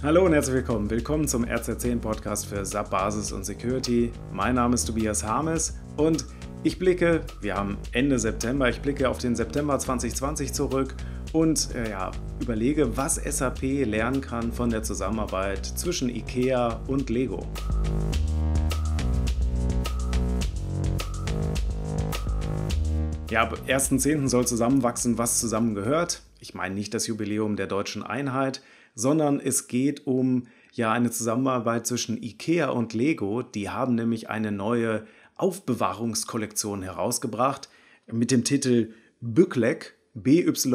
Hallo und herzlich willkommen. Willkommen zum RZ10 Podcast für SAP Basis und Security. Mein Name ist Tobias Harmes und ich blicke, wir haben Ende September, ich blicke auf den September 2020 zurück und äh, ja, überlege, was SAP lernen kann von der Zusammenarbeit zwischen IKEA und Lego. Ja, ab 1.10. soll zusammenwachsen, was zusammengehört. Ich meine nicht das Jubiläum der deutschen Einheit, sondern es geht um ja eine Zusammenarbeit zwischen IKEA und Lego. Die haben nämlich eine neue Aufbewahrungskollektion herausgebracht mit dem Titel Bückleck, B-Y-G-G-L-E-K.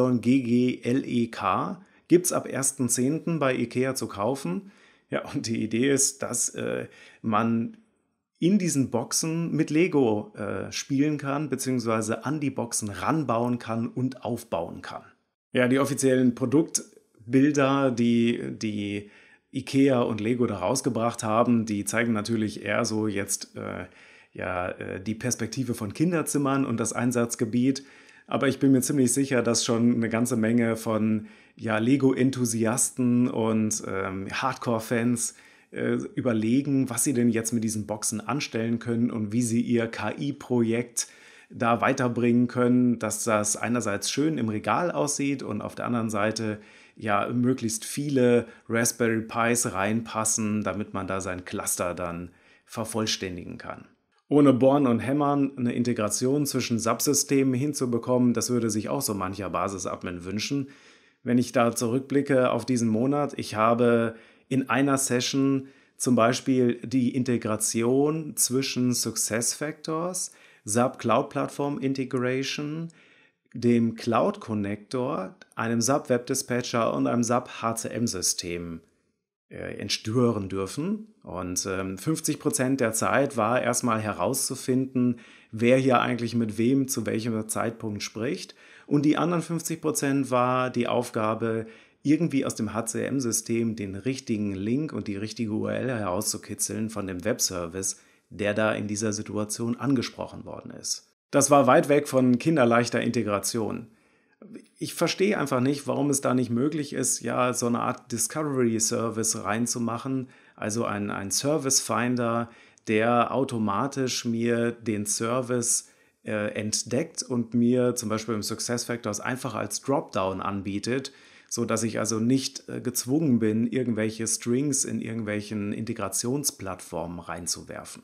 Gibt es ab 1.10. bei IKEA zu kaufen. Ja, und die Idee ist, dass äh, man in diesen Boxen mit Lego äh, spielen kann, beziehungsweise an die Boxen ranbauen kann und aufbauen kann. Ja, die offiziellen Produkt- Bilder, die, die IKEA und Lego da rausgebracht haben, die zeigen natürlich eher so jetzt äh, ja, äh, die Perspektive von Kinderzimmern und das Einsatzgebiet. Aber ich bin mir ziemlich sicher, dass schon eine ganze Menge von ja, Lego-Enthusiasten und ähm, Hardcore-Fans äh, überlegen, was sie denn jetzt mit diesen Boxen anstellen können und wie sie ihr KI-Projekt da weiterbringen können, dass das einerseits schön im Regal aussieht und auf der anderen Seite äh, ja möglichst viele Raspberry Pis reinpassen, damit man da sein Cluster dann vervollständigen kann. Ohne Bohren und Hämmern eine Integration zwischen Subsystemen hinzubekommen, das würde sich auch so mancher Basis-Admin wünschen. Wenn ich da zurückblicke auf diesen Monat, ich habe in einer Session zum Beispiel die Integration zwischen SuccessFactors, SAP Cloud Platform Integration, dem Cloud Connector, einem Sub Web Dispatcher und einem Sub HCM System äh, entstören dürfen. Und ähm, 50 Prozent der Zeit war erstmal herauszufinden, wer hier eigentlich mit wem zu welchem Zeitpunkt spricht. Und die anderen 50 Prozent war die Aufgabe, irgendwie aus dem HCM-System den richtigen Link und die richtige URL herauszukitzeln von dem Webservice, der da in dieser Situation angesprochen worden ist. Das war weit weg von kinderleichter Integration. Ich verstehe einfach nicht, warum es da nicht möglich ist, ja, so eine Art Discovery Service reinzumachen, also ein, ein Service Finder, der automatisch mir den Service äh, entdeckt und mir zum Beispiel im Success Factors einfach als Dropdown anbietet, sodass ich also nicht äh, gezwungen bin, irgendwelche Strings in irgendwelchen Integrationsplattformen reinzuwerfen.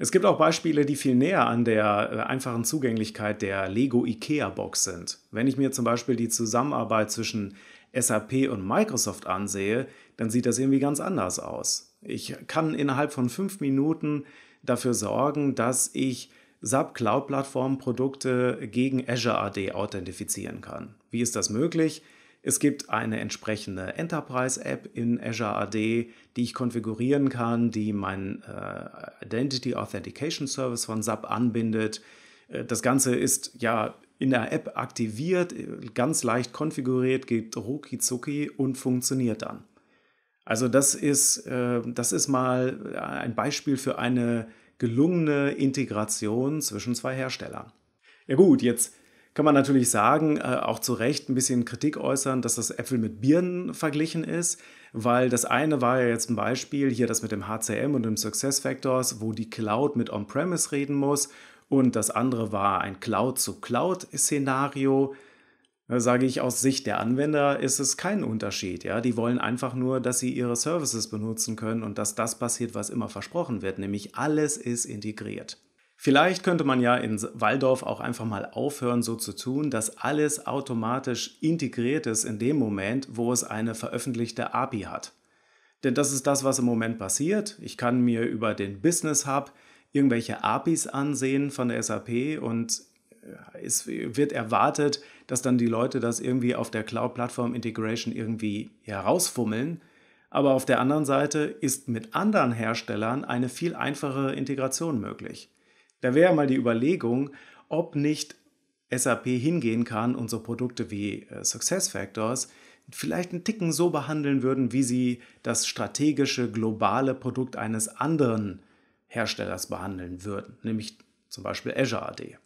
Es gibt auch Beispiele, die viel näher an der äh, einfachen Zugänglichkeit der Lego-IKEA-Box sind. Wenn ich mir zum Beispiel die Zusammenarbeit zwischen SAP und Microsoft ansehe, dann sieht das irgendwie ganz anders aus. Ich kann innerhalb von fünf Minuten dafür sorgen, dass ich SAP Cloud Plattform Produkte gegen Azure AD authentifizieren kann. Wie ist das möglich? Es gibt eine entsprechende Enterprise-App in Azure AD, die ich konfigurieren kann, die meinen äh, Identity Authentication Service von SAP anbindet. Äh, das Ganze ist ja in der App aktiviert, äh, ganz leicht konfiguriert, geht rucki und funktioniert dann. Also das ist, äh, das ist mal ein Beispiel für eine gelungene Integration zwischen zwei Herstellern. Ja gut, jetzt kann man natürlich sagen, äh, auch zu Recht ein bisschen Kritik äußern, dass das Äpfel mit Birnen verglichen ist, weil das eine war ja jetzt ein Beispiel, hier das mit dem HCM und dem Success Factors, wo die Cloud mit On-Premise reden muss und das andere war ein Cloud-zu-Cloud-Szenario. Sage ich aus Sicht der Anwender, ist es kein Unterschied. Ja? Die wollen einfach nur, dass sie ihre Services benutzen können und dass das passiert, was immer versprochen wird, nämlich alles ist integriert. Vielleicht könnte man ja in Waldorf auch einfach mal aufhören, so zu tun, dass alles automatisch integriert ist in dem Moment, wo es eine veröffentlichte API hat. Denn das ist das, was im Moment passiert. Ich kann mir über den Business Hub irgendwelche APIs ansehen von der SAP und äh, es wird erwartet, dass dann die Leute das irgendwie auf der cloud Platform Integration irgendwie herausfummeln. Aber auf der anderen Seite ist mit anderen Herstellern eine viel einfachere Integration möglich. Da wäre mal die Überlegung, ob nicht SAP hingehen kann und so Produkte wie äh, SuccessFactors vielleicht einen Ticken so behandeln würden, wie sie das strategische globale Produkt eines anderen Herstellers behandeln würden, nämlich zum Beispiel Azure AD.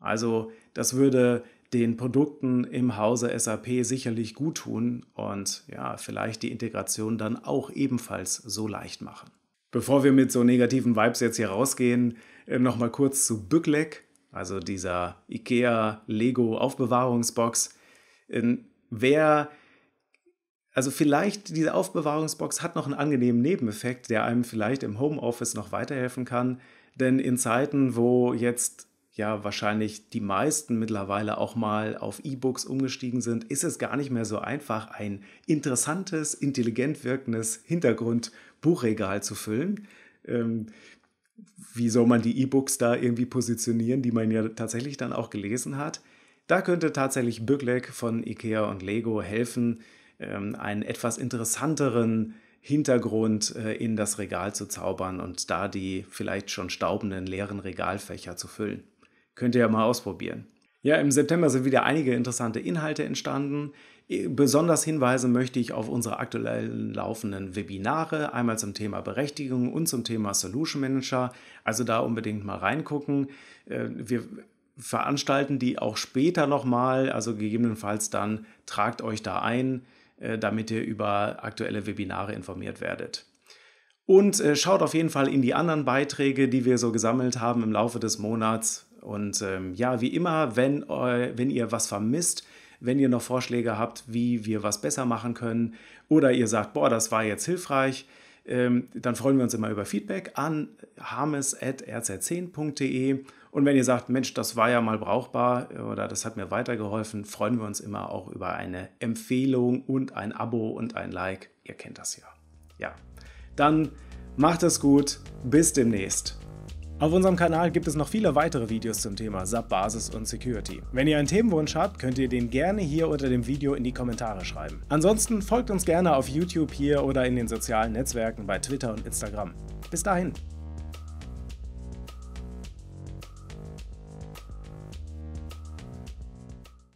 Also das würde den Produkten im Hause SAP sicherlich gut tun und ja, vielleicht die Integration dann auch ebenfalls so leicht machen. Bevor wir mit so negativen Vibes jetzt hier rausgehen, äh, Nochmal kurz zu Bückleck, also dieser IKEA-Lego-Aufbewahrungsbox. Ähm, wer, also vielleicht diese Aufbewahrungsbox hat noch einen angenehmen Nebeneffekt, der einem vielleicht im Homeoffice noch weiterhelfen kann. Denn in Zeiten, wo jetzt ja wahrscheinlich die meisten mittlerweile auch mal auf E-Books umgestiegen sind, ist es gar nicht mehr so einfach, ein interessantes, intelligent wirkendes Hintergrundbuchregal zu füllen. Ähm, wie soll man die E-Books da irgendwie positionieren, die man ja tatsächlich dann auch gelesen hat. Da könnte tatsächlich Bückleck von IKEA und Lego helfen, ähm, einen etwas interessanteren Hintergrund äh, in das Regal zu zaubern und da die vielleicht schon staubenden leeren Regalfächer zu füllen. Könnt ihr ja mal ausprobieren. Ja, im September sind wieder einige interessante Inhalte entstanden. Besonders hinweisen möchte ich auf unsere aktuellen laufenden Webinare, einmal zum Thema Berechtigung und zum Thema Solution Manager. Also da unbedingt mal reingucken. Äh, wir veranstalten die auch später nochmal, also gegebenenfalls dann tragt euch da ein, äh, damit ihr über aktuelle Webinare informiert werdet. Und äh, schaut auf jeden Fall in die anderen Beiträge, die wir so gesammelt haben im Laufe des Monats und ähm, ja, wie immer, wenn, äh, wenn ihr was vermisst, wenn ihr noch Vorschläge habt, wie wir was besser machen können oder ihr sagt, boah, das war jetzt hilfreich, ähm, dann freuen wir uns immer über Feedback an harmes.rz10.de. Und wenn ihr sagt, Mensch, das war ja mal brauchbar oder das hat mir weitergeholfen, freuen wir uns immer auch über eine Empfehlung und ein Abo und ein Like. Ihr kennt das ja. Ja, dann macht es gut. Bis demnächst. Auf unserem Kanal gibt es noch viele weitere Videos zum Thema SAP Basis und Security. Wenn ihr einen Themenwunsch habt, könnt ihr den gerne hier unter dem Video in die Kommentare schreiben. Ansonsten folgt uns gerne auf YouTube hier oder in den sozialen Netzwerken bei Twitter und Instagram. Bis dahin!